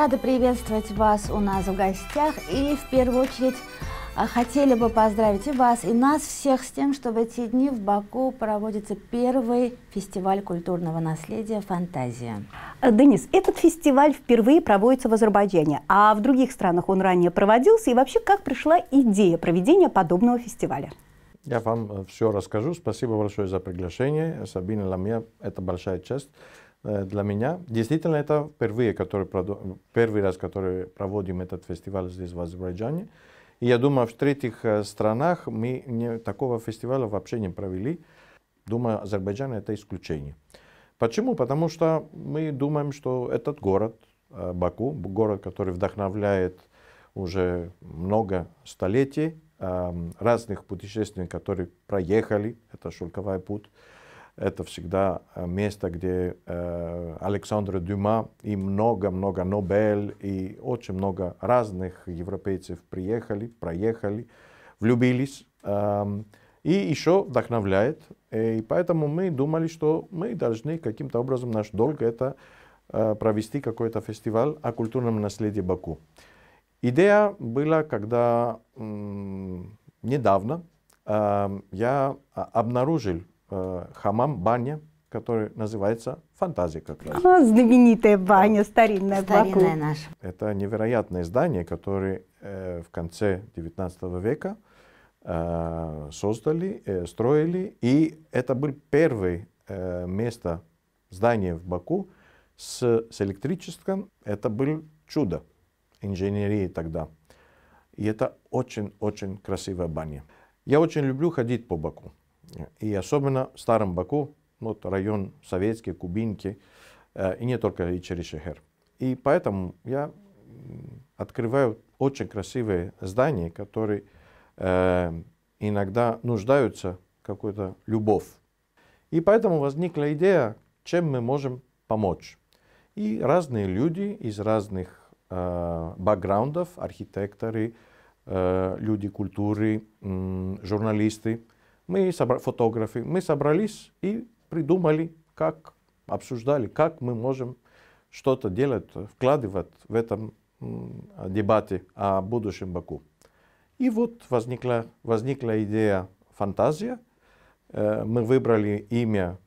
Рада приветствовать вас у нас в гостях и в первую очередь а, хотели бы поздравить и вас, и нас всех с тем, что в эти дни в Баку проводится первый фестиваль культурного наследия «Фантазия». Денис, этот фестиваль впервые проводится в Азербайджане, а в других странах он ранее проводился. И вообще, как пришла идея проведения подобного фестиваля? Я вам э, все расскажу. Спасибо большое за приглашение. Сабина Ламья, это большая честь. Э, для меня. Действительно, это впервые, который, первый раз, который проводим этот фестиваль здесь, в Азербайджане. И я думаю, в третьих э, странах мы не, такого фестиваля вообще не провели. Думаю, Азербайджан это исключение. Почему? Потому что мы думаем, что этот город, э, Баку, город, который вдохновляет уже много столетий разных путешественников, которые проехали, это шелковый путь, это всегда э, место, где э, Александр Дюма и много-много Нобель, и очень много разных европейцев приехали, проехали, влюбились. Эм, и еще вдохновляет. Э, и поэтому мы думали, что мы должны каким-то образом, наш долг это провести какой-то фестиваль о культурном наследии Баку. Идея была, когда недавно эм, я а, обнаружил Э, хамам, баня, который называется «Фантазия» как раз. А, знаменитая баня, старинная, старинная наша. Это невероятное здание, которое э, в конце 19 века э, создали, э, строили. И это был первое э, место, здание в Баку с, с электричеством. Это было чудо инженерии тогда. И это очень-очень красивая баня. Я очень люблю ходить по Баку. И особенно в Старом Баку, ну, вот район Советский, Кубинки, э, и не только и Ичеришехер. И поэтому я открываю очень красивые здания, которые э, иногда нуждаются в какой-то любовь. И поэтому возникла идея, чем мы можем помочь. И разные люди из разных э, бэкграундов, архитекторы, люди культуры, журналисты, мы собра... фотографы, мы собрались и придумали, как обсуждали, как мы можем что-то делать, вкладывать в этом дебате о будущем Баку. И вот возникла, возникла идея фантазия. Э, мы выбрали имя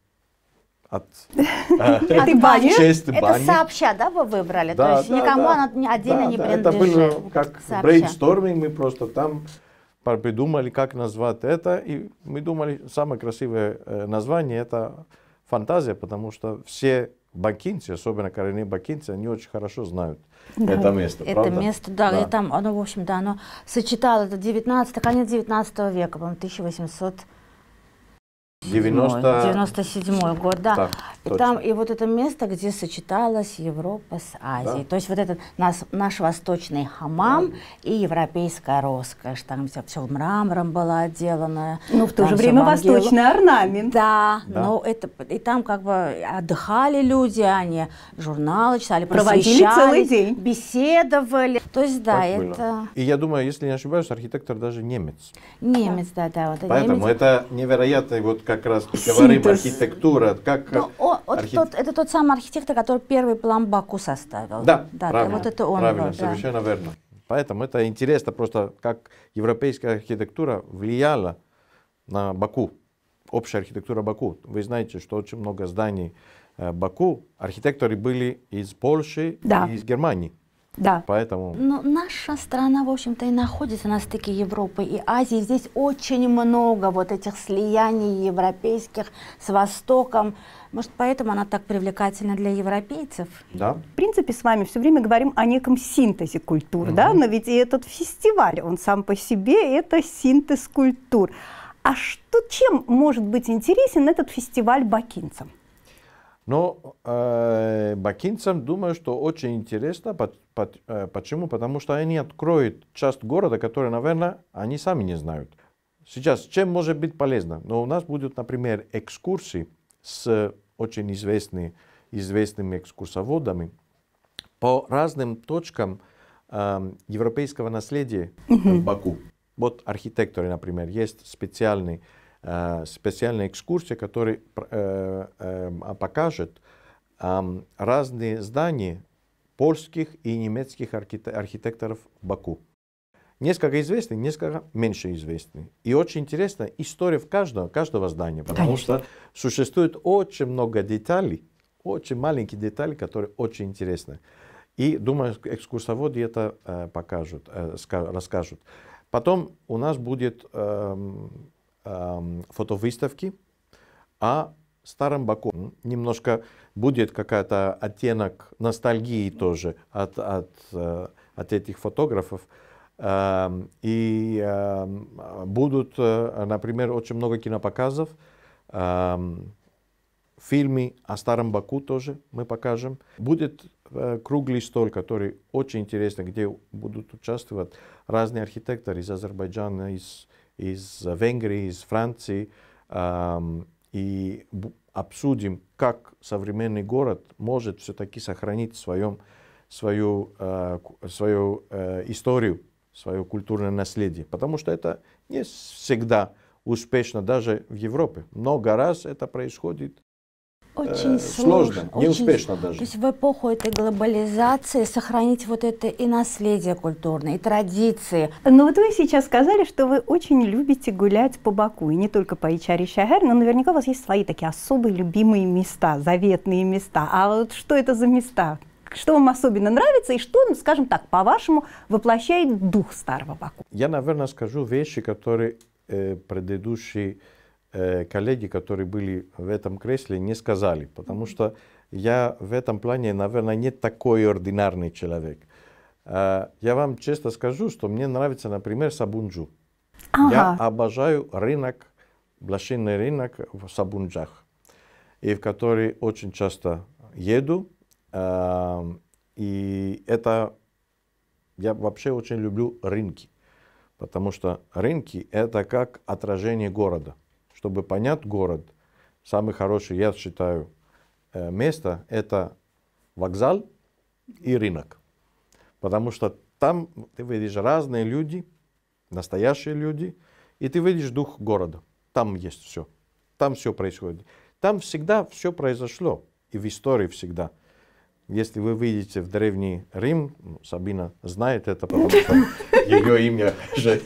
от, э, бани. честь бани. Это сообща, да, вы выбрали? То есть никому да. она отдельно не принадлежит? Это было как брейнсторминг, мы просто там придумали, как назвать это, и мы думали, самое красивое э, название это фантазия, потому что все бакинцы, особенно коренные бакинцы, они очень хорошо знают да. это место, Это правда? место, да, да, и там оно, в общем, да, оно сочетало, это 19, конец 19 века, по-моему, 1800 90... 97 год, да. Так, и там и вот это место, где сочеталась Европа с Азией. Да. То есть вот этот нас, наш восточный хамам да. и европейская роскошь. Там все, все мрамором было отделано. Ну, в то же время восточный орнамент. Да, да, но это и там как бы отдыхали люди, они журналы читали, проводили целый день, беседовали. То есть да, так это. Было. И я думаю, если не ошибаюсь, архитектор даже немец. Немец, да, да, да вот. Поэтому немец. это невероятный вот как раз говорим архитектура, как Но, ну, о, вот архи... тот, это тот самый архитектор, который первый план Баку составил. Да, да правильно, вот это он правильно, был, совершенно да. верно. Поэтому это интересно просто, как европейская архитектура влияла на Баку, общая архитектура Баку. Вы знаете, что очень много зданий э, Баку архитекторы были из Польши да. и из Германии. Да. Поэтому... Но наша страна, в общем-то, и находится на стыке Европы и Азии. Здесь очень много вот этих слияний европейских с Востоком. Может, поэтому она так привлекательна для европейцев? Да. В принципе, с вами все время говорим о неком синтезе культур, угу. да? Но ведь и этот фестиваль, он сам по себе – это синтез культур. А что, чем может быть интересен этот фестиваль бакинцам? Но э, бакинцам думаю, что очень интересно. Под, под, э, почему? Потому что они откроют часть города, которую наверное, они сами не знают. Сейчас чем может быть полезно? Но у нас будут, например, экскурсии с очень известными, известными экскурсоводами по разным точкам э, европейского наследия в Баку. Вот архитекторы, например, есть специальный Э, специальная экскурсия, которая э, э, а, покажет разные здания польских и немецких архитекторов Баку. Несколько известны, несколько меньше известны. И очень интересна история в каждого, каждого здания, потому Конечно. что существует очень много деталей, очень маленькие детали, которые очень интересны. И, думаю, экскурсоводы это э, покажут, э, расскажут. Потом у нас будет э, Эм, фотовыставки, а старым боком. Немножко будет какая-то оттенок ностальгии тоже от, от, э, от этих фотографов. Эм, и эм, будут, э, например, очень много кинопоказов. Фильмы о Старом Баку тоже мы покажем. Будет э, круглый стол, который очень интересный, где будут участвовать разные архитекторы из Азербайджана, из, из Венгрии, из Франции, и обсудим, как современный город может все-таки сохранить своем, свою, э, свою э, историю, свое культурное наследие. Потому что это не всегда успешно даже в Европе. Много раз это происходит очень э, сложным, сложно, неуспешно очень... даже. То есть в эпоху этой глобализации сохранить вот это и наследие культурное, и традиции. Но ну, вот вы сейчас сказали, что вы очень любите гулять по Баку, и не только по Ичари Шагар, но наверняка у вас есть свои такие особые любимые места, заветные места. А вот что это за места? Что вам особенно нравится и что, ну, скажем так, по-вашему, воплощает дух старого Баку? Я, наверное, скажу вещи, которые э, предыдущие Э, коллеги, которые были в этом кресле, не сказали, потому что я в этом плане, наверное, не такой ординарный человек. А, я вам честно скажу, что мне нравится, например, Сабунджу. Ага. Я обожаю рынок, блошинный рынок в Сабунджах, и в который очень часто еду. А, и это... Я вообще очень люблю рынки, потому что рынки – это как отражение города чтобы понять город, самый хороший, я считаю, э, место – это вокзал и рынок. Потому что там ты видишь разные люди, настоящие люди, и ты видишь дух города. Там есть все. Там все происходит. Там всегда все произошло. И в истории всегда. Если вы видите в Древний Рим, ну, Сабина знает это, потому что ее имя же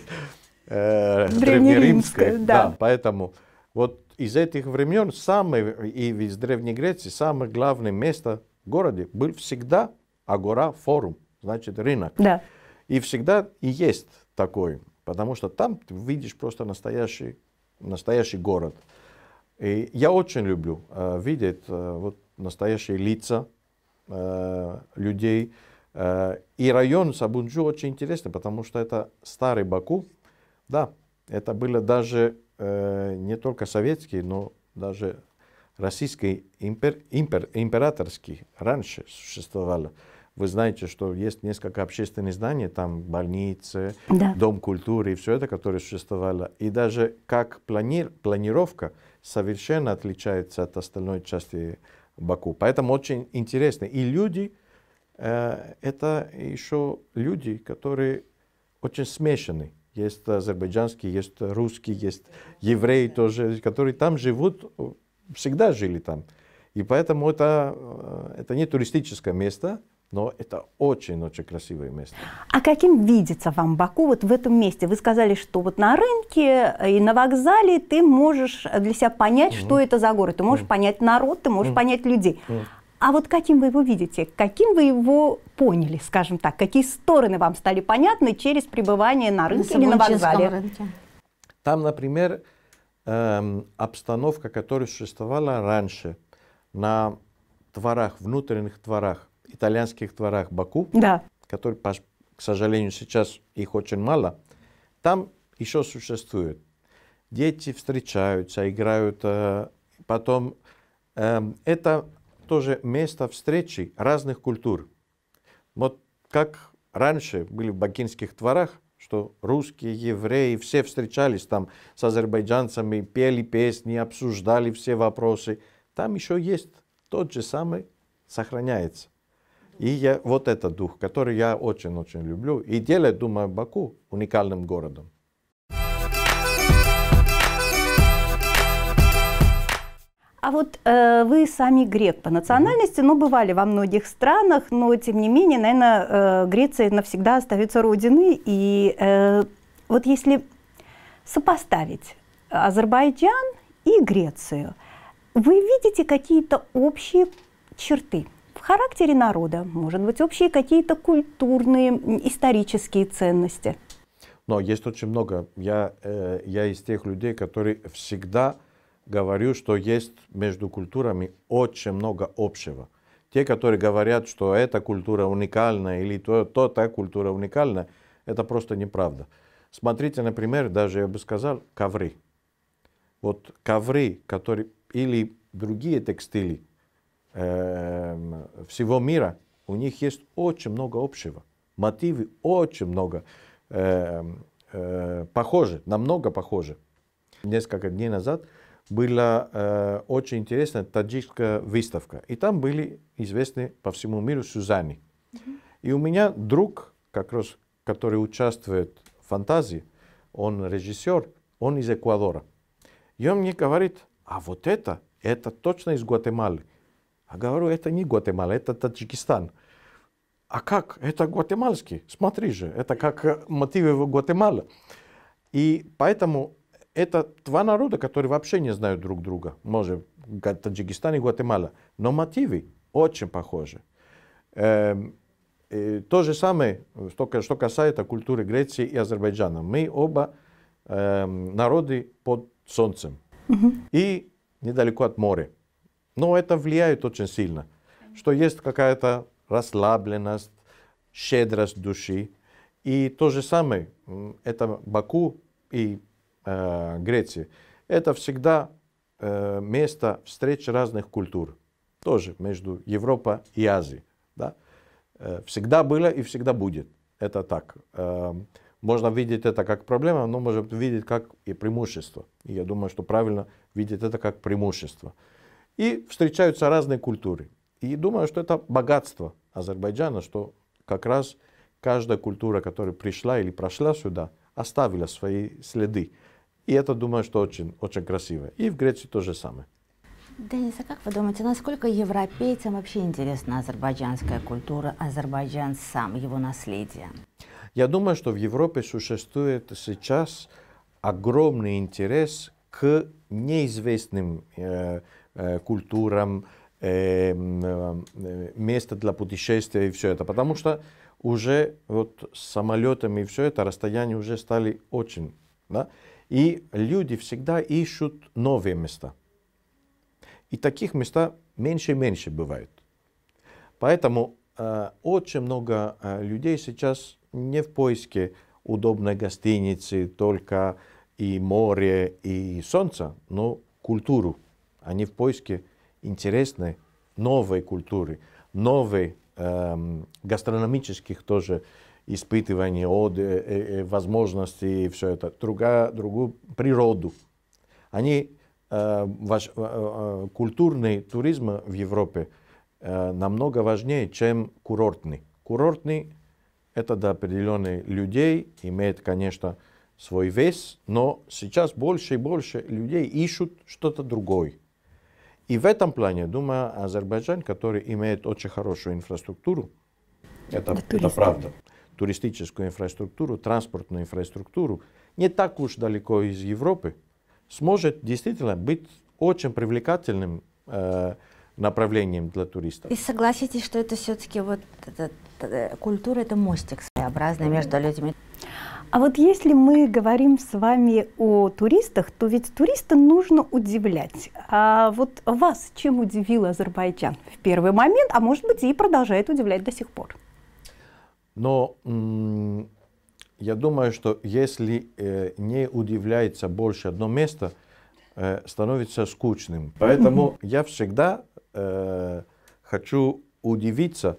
э, древнеримское. Да, поэтому... Вот из этих времен самый, и из Древней Греции самое главное место в городе был всегда агора форум, значит рынок. Да. И всегда и есть такой, потому что там ты видишь просто настоящий, настоящий город. И я очень люблю э, видеть э, вот настоящие лица э, людей. Э, и район Сабунджу очень интересный, потому что это старый Баку. Да, это было даже Э, не только советский, но даже российский импер, импер, императорский раньше существовало. Вы знаете, что есть несколько общественных зданий, там больницы, да. дом культуры и все это, которое существовало. И даже как плани планировка совершенно отличается от остальной части Баку. Поэтому очень интересно. И люди, э, это еще люди, которые очень смешаны есть азербайджанские, есть русские, есть евреи тоже, которые там живут, всегда жили там. И поэтому это, э, это не туристическое место, но это очень-очень красивое место. А каким видится вам Баку вот в этом месте? Вы сказали, что вот на рынке э, и на вокзале ты можешь для себя понять, угу. что это за город. Ты можешь угу. понять народ, ты можешь угу. понять людей. Угу. А вот каким вы его видите? Каким вы его поняли, скажем так? Какие стороны вам стали понятны через пребывание на рынке на или на вокзале? Рынке. Там, например, эм, обстановка, которая существовала раньше на дворах, внутренних дворах, итальянских дворах Баку, да. которые, к сожалению, сейчас их очень мало, там еще существует. Дети встречаются, играют, э, потом э, это тоже место встречи разных культур. Вот как раньше были в бакинских творах, что русские, евреи, все встречались там с азербайджанцами, пели песни, обсуждали все вопросы. Там еще есть тот же самый, сохраняется. И я, вот этот дух, который я очень-очень люблю, и делает, думаю, Баку уникальным городом. А вот э, вы сами грек по национальности, но ну, бывали во многих странах, но тем не менее, наверное, э, Греция навсегда остается родиной. И э, вот если сопоставить Азербайджан и Грецию, вы видите какие-то общие черты в характере народа, может быть, общие какие-то культурные, исторические ценности? Но есть очень много. Я, э, я из тех людей, которые всегда говорю, что есть между культурами очень много общего. Те, которые говорят, что эта культура уникальна или то, то та культура уникальна, это просто неправда. Смотрите, например, даже я бы сказал, ковры. Вот ковры, которые или другие текстили э, всего мира, у них есть очень много общего. Мотивы очень много э, э, похожи, намного похожи. Несколько дней назад была э, очень интересная таджикская выставка. И там были известны по всему миру Сюзани. И у меня друг, как раз, который участвует в фантазии, он режиссер, он из Эквадора. И он мне говорит, а вот это, это точно из Гватемалы. А говорю, это не Гватемала, это Таджикистан. А как? Это гватемальский. Смотри же, это как э, мотивы в Гватемале. И поэтому это два народа, которые вообще не знают друг друга. Может, Таджикистан и Гватемала. Но мотивы очень похожи. Эм, то же самое, что, касается культуры Греции и Азербайджана. Мы оба эм, народы под солнцем и недалеко от моря. Но это влияет очень сильно, что есть какая-то расслабленность, щедрость души. И то же самое, это Баку и Э, Греции, это всегда э, место встречи разных культур, тоже между Европой и Азией. Да? Э, всегда было и всегда будет. Это так. можно видеть это как проблема, но можно видеть как и преимущество. И я думаю, что правильно видеть это как преимущество. И встречаются разные культуры. И думаю, что это богатство Азербайджана, что как раз каждая культура, которая пришла или прошла сюда, оставила свои следы. И это, думаю, что очень, очень красиво. И в Греции то же самое. Денис, а как вы думаете, насколько европейцам вообще интересна азербайджанская культура, Азербайджан сам, его наследие? Я думаю, что в Европе существует сейчас огромный интерес к неизвестным э, э, культурам, э, э, место для путешествия и все это. Потому что уже вот с самолетами и все это расстояние уже стали очень. Да? И люди всегда ищут новые места. И таких места меньше и меньше бывает. Поэтому э, очень много э, людей сейчас не в поиске удобной гостиницы, только и море, и солнце, но культуру. Они в поиске интересной новой культуры, новой э, гастрономических тоже испытывание, от э, э возможностей и все это, друга, другую природу. Они, э, ваш, э, культурный туризм в Европе намного важнее, чем курортный. Курортный – это до определенных людей, имеет, конечно, свой вес, но сейчас больше и больше людей ищут что-то другое. И в этом плане, думаю, Азербайджан, который имеет очень хорошую инфраструктуру, это, это правда туристическую инфраструктуру, транспортную инфраструктуру, не так уж далеко из Европы, сможет действительно быть очень привлекательным э, направлением для туристов. И согласитесь, что это все-таки вот это, это, культура это мостик своеобразный между людьми. А вот если мы говорим с вами о туристах, то ведь туриста нужно удивлять. А вот вас чем удивил Азербайджан в первый момент, а может быть и продолжает удивлять до сих пор? Но я думаю, что если э, не удивляется больше одно место, э, становится скучным. Поэтому я всегда э, хочу удивиться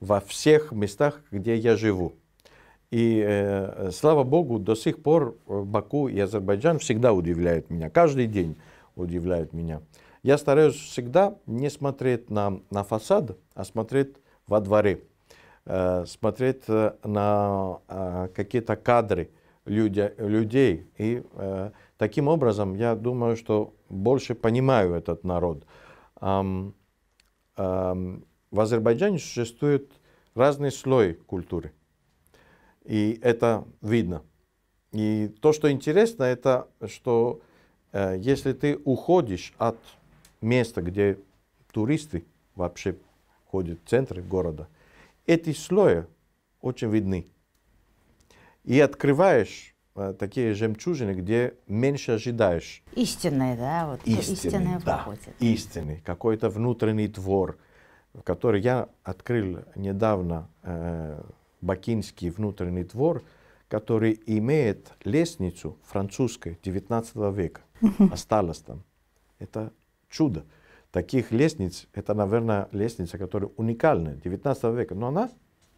во всех местах, где я живу. И э, слава богу, до сих пор Баку и Азербайджан всегда удивляют меня, каждый день удивляют меня. Я стараюсь всегда не смотреть на, на фасад, а смотреть во дворе. Э, смотреть э, на э, какие-то кадры людей. И таким образом, я думаю, что больше понимаю этот народ. В Азербайджане существует разный слой культуры. И это видно. И то, что интересно, это что если ты уходишь от места, где туристы вообще ходят в центре города – эти слои очень видны. И открываешь э, такие жемчужины, где меньше ожидаешь. Истинные, да? Вот ну, истинные, истинные да, Истинный, какой-то внутренний двор, который я открыл недавно, э, Бакинский внутренний двор, который имеет лестницу французской 19 века. Осталось там. Это чудо таких лестниц, это, наверное, лестница, которая уникальная, 19 века, но она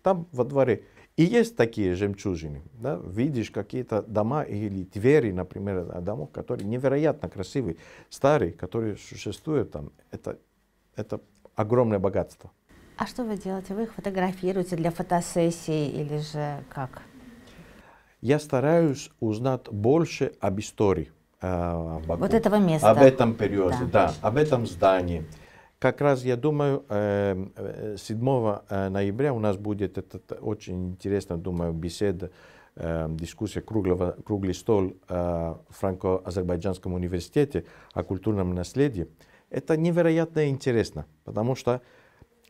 там во дворе. И есть такие жемчужины. Да? Видишь какие-то дома или двери, например, домов, которые невероятно красивые, старые, которые существуют там. Это, это огромное богатство. А что вы делаете? Вы их фотографируете для фотосессии или же как? Я стараюсь узнать больше об истории. Э, Баку. Вот этого места. Об этом периоде, да, да об этом здании. Как раз, я думаю, 7 э, э, ноября у нас будет этот очень интересная, думаю, беседа, дискуссия, круглого, круглый стол в Франко-Азербайджанском университете о культурном наследии. Это невероятно интересно, потому что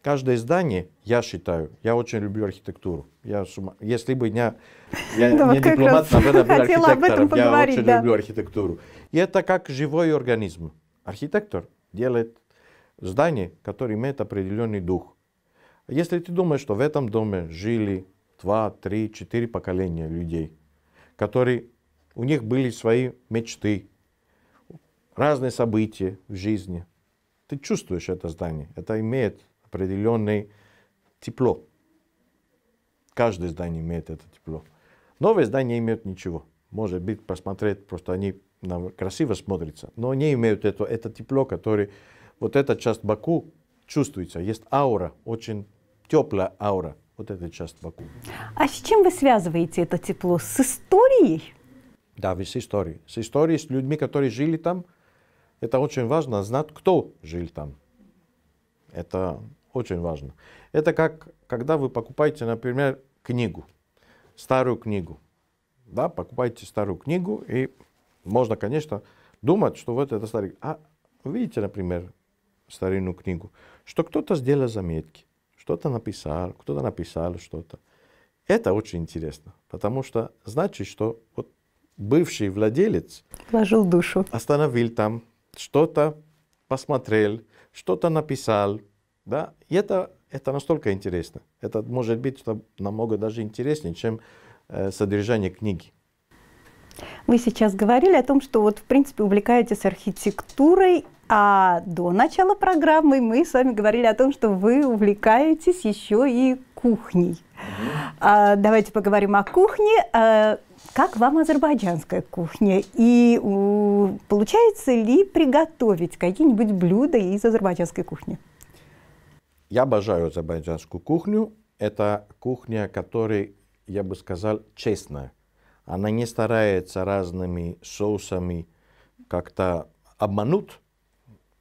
каждое здание, я считаю, я очень люблю архитектуру. Я шума... Если бы я, я да, не вот дипломат, а наверное, был архитектором, я очень да. люблю архитектуру. И это как живой организм. Архитектор делает здание, которое имеет определенный дух. Если ты думаешь, что в этом доме жили два, три, четыре поколения людей, которые у них были свои мечты, разные события в жизни, ты чувствуешь это здание, это имеет определенное тепло. Каждое здание имеет это тепло. Новые здания имеют ничего. Может быть, посмотреть, просто они красиво смотрятся, но они имеют это, это тепло, которое... Вот эта часть Баку чувствуется. Есть аура, очень теплая аура. Вот эта часть Баку. А с чем вы связываете это тепло? С историей? Да, с историей. С историей, с людьми, которые жили там. Это очень важно, знать, кто жил там. Это очень важно. Это как, когда вы покупаете, например, книгу, старую книгу. Да, покупаете старую книгу, и можно, конечно, думать, что вот это старый. А видите, например, старинную книгу, что кто-то сделал заметки, что-то написал, кто-то написал что-то. Это очень интересно, потому что значит, что вот бывший владелец вложил душу, остановил там, что-то посмотрел, что-то написал, да? И это, это настолько интересно. Это может быть что намного даже интереснее, чем э, содержание книги. Вы сейчас говорили о том, что вот, в принципе, увлекаетесь архитектурой, а до начала программы мы с вами говорили о том, что вы увлекаетесь еще и кухней. Mm-hmm. А, давайте поговорим о кухне. А, как вам азербайджанская кухня? И у, получается ли приготовить какие-нибудь блюда из азербайджанской кухни? Я обожаю азербайджанскую кухню. Это кухня, которой, я бы сказал, честная. Она не старается разными соусами как-то обмануть,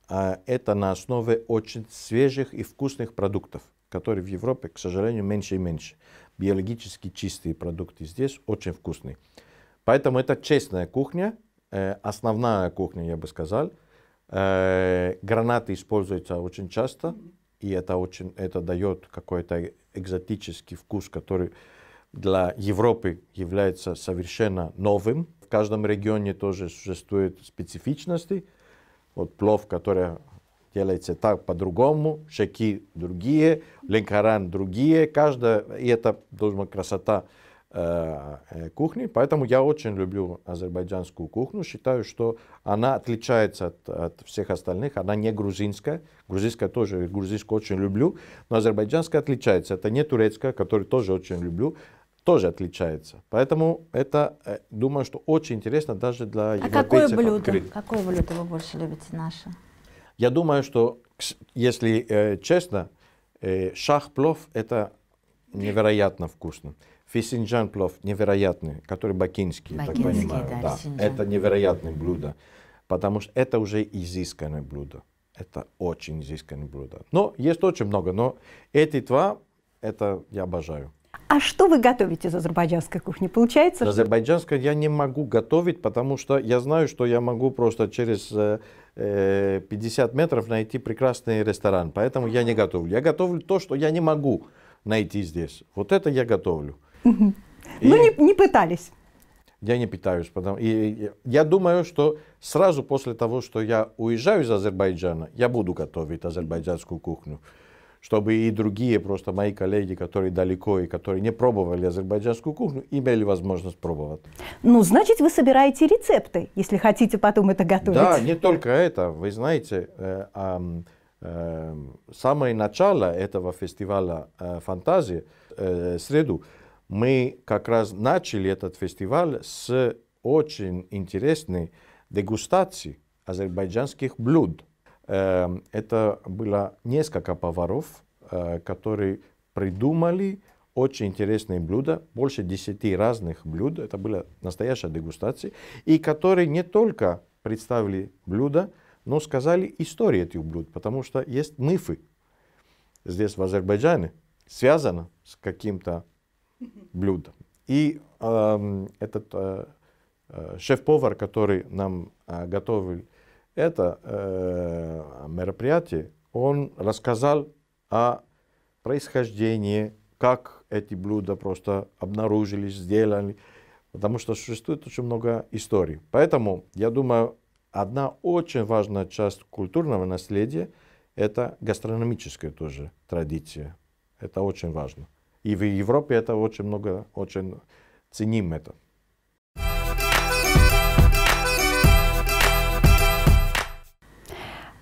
а это на основе очень свежих и вкусных продуктов, которые в Европе, к сожалению, меньше и меньше. Биологически чистые продукты здесь очень вкусные. Поэтому это честная кухня, э, основная кухня, я бы сказал. Э, гранаты используются очень часто и это очень, это дает какой-то экзотический вкус, который для Европы является совершенно новым. В каждом регионе тоже существуют специфичности. Вот плов, который делается так по-другому, шаки другие, ленкаран другие. Каждая, и это, должна красота Э, э, кухни. Поэтому я очень люблю азербайджанскую кухню. Считаю, что она отличается от, от всех остальных. Она не грузинская. Грузинская тоже, грузинскую очень люблю. Но азербайджанская отличается. Это не турецкая, которую тоже очень люблю тоже отличается. Поэтому это, э, думаю, что очень интересно даже для а европейцев. Какое блюдо, открыть. какое блюдо вы больше любите наше? Я думаю, что, если э, честно, э, шах-плов это невероятно вкусно. Фисинджан плов невероятный, который бакинский, бакинский я так понимаю. Да, да. Это невероятное блюдо, потому что это уже изысканное блюдо. Это очень изысканное блюдо. Но есть очень много, но эти два, это я обожаю. А что вы готовите из азербайджанской кухни? Получается? Азербайджанской я не могу готовить, потому что я знаю, что я могу просто через 50 э, э, метров найти прекрасный ресторан. Поэтому я не готовлю. Я готовлю то, что я не могу найти здесь. Вот это я готовлю. И... Ну, не, не пытались. Я не пытаюсь Потому... И я думаю, что сразу после того, что я уезжаю из Азербайджана, я буду готовить азербайджанскую кухню. Чтобы и другие просто мои коллеги, которые далеко и которые не пробовали азербайджанскую кухню, имели возможность пробовать. Ну, значит, вы собираете рецепты, если хотите потом это готовить. Да, не только это. Вы знаете, э, э, э, самое начало этого фестиваля э, фантазии, э, среду, мы как раз начали этот фестиваль с очень интересной дегустации азербайджанских блюд. Эм, это было несколько поваров, э, которые придумали очень интересные блюда, больше десяти разных блюд, это была настоящая дегустация, и которые не только представили блюда, но сказали историю этих блюд, потому что есть мифы здесь в Азербайджане, связано с каким-то блюд. И эм, э, этот э, шеф-повар, который нам э, готовил это э, мероприятие, он рассказал о происхождении, как эти блюда просто обнаружились, сделали, потому что существует очень много историй. Поэтому, я думаю, одна очень важная часть культурного наследия – это гастрономическая тоже традиция. Это очень важно. И в Европе это очень много, очень ценим это.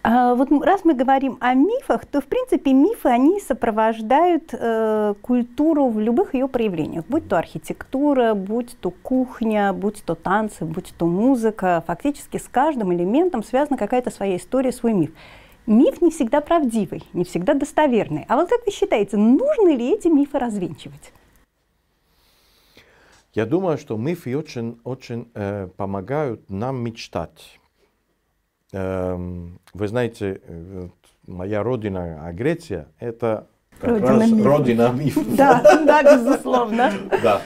А, вот раз мы говорим о мифах, то в принципе мифы они сопровождают э, культуру в любых ее проявлениях, будь то архитектура, будь то кухня, будь то танцы, будь то музыка. Фактически с каждым элементом связана какая-то своя история, свой миф. Миф не всегда правдивый, не всегда достоверный. А вот как вы считаете, нужно ли эти мифы развенчивать? Я думаю, что мифы очень, очень э, помогают нам мечтать. Э, вы знаете, э, вот моя родина а Греция – это как родина раз миф. родина мифов. Да, да, безусловно. Да.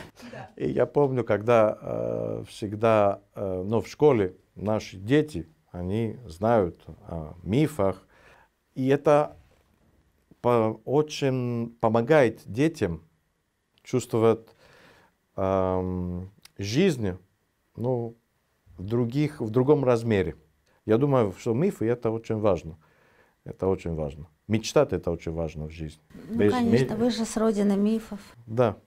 И я помню, когда э, всегда, э, ну, в школе наши дети, они знают о мифах, и это по, очень помогает детям чувствовать эм, жизнь ну, в, других, в другом размере. Я думаю, что мифы это очень важно. Это очень важно. Мечтать это очень важно в жизни. Ну, Без конечно, ми... вы же с родины мифов. Да.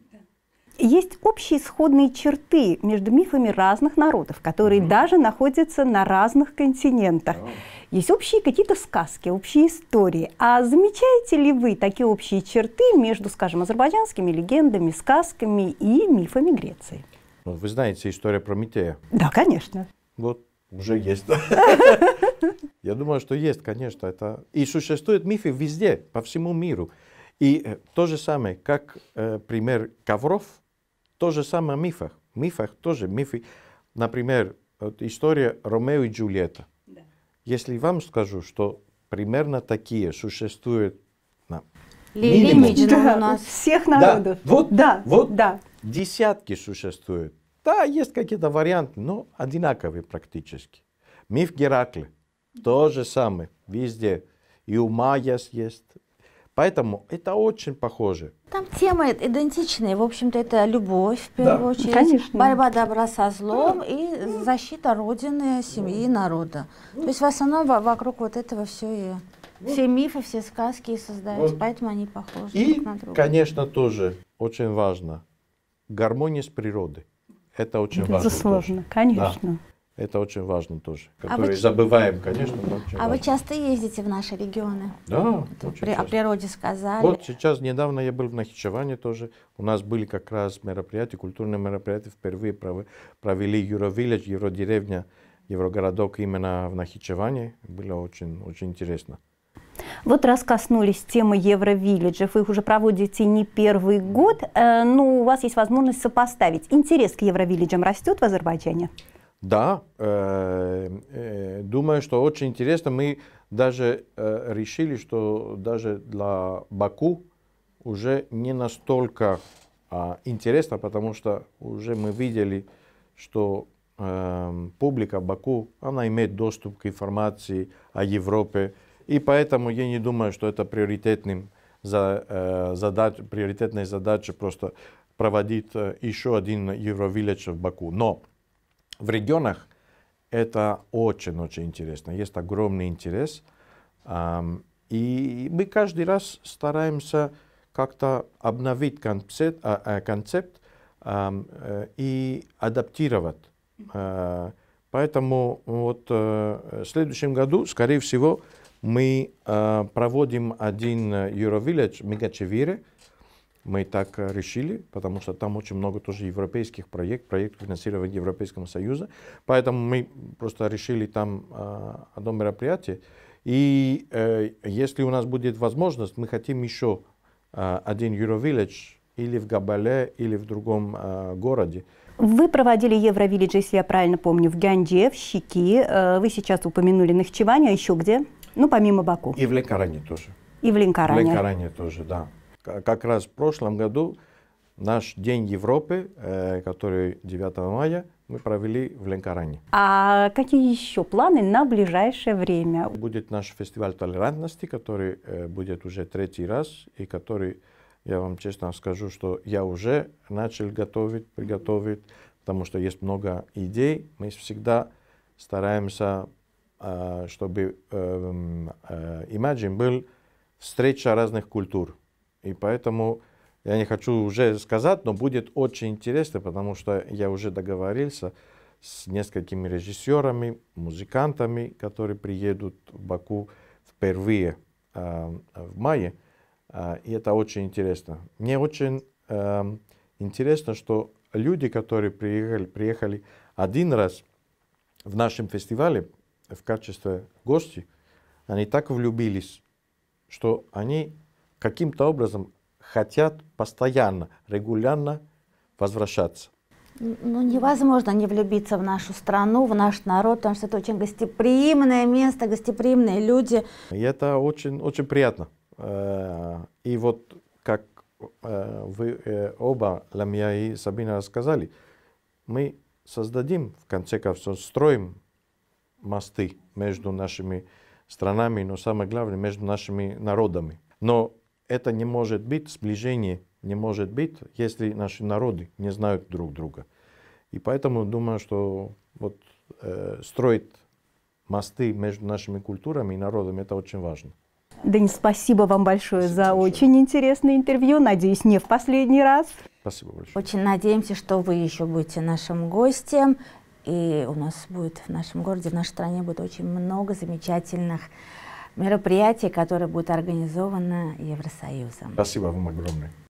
Есть общие исходные черты между мифами разных народов, которые mm даже находятся на разных континентах. Oh. Есть общие какие-то сказки, общие истории. А замечаете ли вы такие общие черты между, скажем, азербайджанскими легендами, сказками и мифами Греции? Ну, вы знаете история про Митея. Да, конечно. Вот уже есть. Я думаю, что есть, конечно. Это... И существуют мифы везде, по всему миру. И э, то же самое, как э, пример ковров, то же самое в мифах. В мифах тоже мифы. Например, вот история Ромео и Джульетта. Да. Если вам скажу, что примерно такие существуют на Лилимич, да, у нас всех народов. Да, вот, да, вот да. десятки существуют. Да, есть какие-то варианты, но одинаковые практически. Миф Геракля, то же самое, везде. И у майяс есть, Поэтому это очень похоже. Там темы идентичные. В общем-то, это любовь, в первую да. очередь. Конечно. Борьба добра со злом да. и защита Родины, семьи и народа. То есть в основном вокруг вот этого все и... Все мифы, все сказки создаются, вот. поэтому они похожи и, друг на друга. конечно, тоже очень важно. Гармония с природой. Это очень Безусловно, важно. Безусловно, конечно. Да. Это очень важно тоже. А которые а вы... забываем, конечно. Но очень а важно. вы часто ездите в наши регионы? Да, очень при... часто. О природе сказали. Вот сейчас недавно я был в Нахичеване тоже. У нас были как раз мероприятия, культурные мероприятия. Впервые провели Евровилледж, Евродеревня, Еврогородок именно в Нахичеване. Было очень, очень интересно. Вот раз коснулись темы евровилледжев, вы их уже проводите не первый год, э, но ну, у вас есть возможность сопоставить. Интерес к евровилледжам растет в Азербайджане? Да, э, э, думаю, что очень интересно. Мы даже э, решили, что даже для Баку уже не настолько а, интересно, потому что уже мы видели, что публика Баку, она имеет доступ к информации о Европе, и поэтому я не думаю, что это приоритетным за, э, задач, приоритетной задачей просто проводить э, еще один Евровилледж в Баку. Но в регионах это очень-очень интересно. Есть огромный интерес. И мы каждый раз стараемся как-то обновить а, э, концепт, концепт э, и адаптировать. Э, поэтому вот в следующем году, скорее всего, мы проводим один Eurovillage в Мегачевире, мы так э, решили, потому что там очень много тоже европейских проектов, проектов финансирования Европейского Союза. Поэтому мы просто решили там э, одно мероприятие. И э, если у нас будет возможность, мы хотим еще э, один Eurovillage или в Габале, или в другом э, городе. Вы проводили Евровиллидж, если я правильно помню, в Ганде, в Щеки. Э, вы сейчас упомянули Нахчевань, а еще где? Ну, помимо Баку. И в Ленкаране тоже. И в Ленкаране. В Ленкаране тоже, да. Э, как раз в прошлом году наш День Европы, э, который 9 мая, мы провели в Ленкаране. А какие еще планы на ближайшее время? Будет наш фестиваль толерантности, который э, будет уже третий раз, и который, я вам честно скажу, что я уже начал готовить, приготовить, потому что есть много идей. Мы всегда стараемся, чтобы Imagine эм, был встреча разных культур. И поэтому я не хочу уже сказать, но будет очень интересно, потому что я уже договорился с несколькими режиссерами, музыкантами, которые приедут в Баку впервые э, в мае. Э, и это очень интересно. Мне очень э, интересно, что люди, которые приехали, приехали один раз в нашем фестивале в качестве гостей, они так влюбились, что они каким-то образом хотят постоянно, регулярно возвращаться. Ну, невозможно не влюбиться в нашу страну, в наш народ, потому что это очень гостеприимное место, гостеприимные люди. И это очень, очень приятно. Э, и вот как э, вы э, оба, Ламия и Сабина, рассказали, мы создадим, в конце концов, строим мосты между нашими странами, но самое главное, между нашими народами. Но это не может быть, сближение не может быть, если наши народы не знают друг друга. И поэтому думаю, что вот э, строить мосты между нашими культурами и народами это очень важно. Денис, спасибо вам большое спасибо за большое. очень интересное интервью. Надеюсь, не в последний раз. Спасибо большое. Очень надеемся, что вы еще будете нашим гостем. И у нас будет в нашем городе, в нашей стране будет очень много замечательных мероприятие, которое будет организовано Евросоюзом. Спасибо вам огромное.